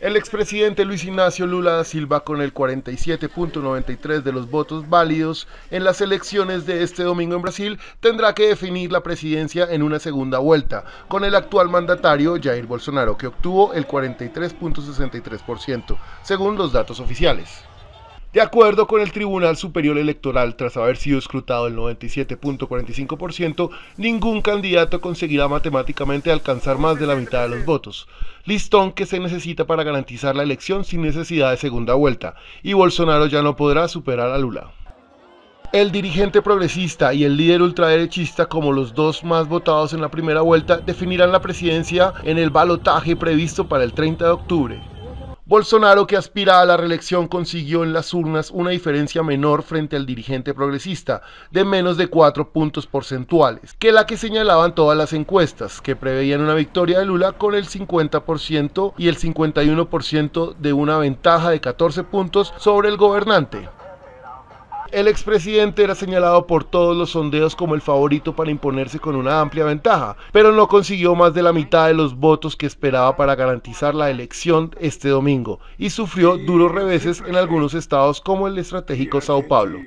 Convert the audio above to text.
El expresidente Luis Ignacio Lula da Silva con el 47.93 de los votos válidos en las elecciones de este domingo en Brasil tendrá que definir la presidencia en una segunda vuelta con el actual mandatario Jair Bolsonaro que obtuvo el 43.63% según los datos oficiales. De acuerdo con el Tribunal Superior Electoral, tras haber sido escrutado el 97.45%, ningún candidato conseguirá matemáticamente alcanzar más de la mitad de los votos, listón que se necesita para garantizar la elección sin necesidad de segunda vuelta, y Bolsonaro ya no podrá superar a Lula. El dirigente progresista y el líder ultraderechista, como los dos más votados en la primera vuelta, definirán la presidencia en el balotaje previsto para el 30 de octubre. Bolsonaro, que aspira a la reelección, consiguió en las urnas una diferencia menor frente al dirigente progresista, de menos de 4 puntos porcentuales, que la que señalaban todas las encuestas, que preveían una victoria de Lula con el 50% y el 51% de una ventaja de 14 puntos sobre el gobernante. El expresidente era señalado por todos los sondeos como el favorito para imponerse con una amplia ventaja, pero no consiguió más de la mitad de los votos que esperaba para garantizar la elección este domingo y sufrió duros reveses en algunos estados como el estratégico Sao Paulo.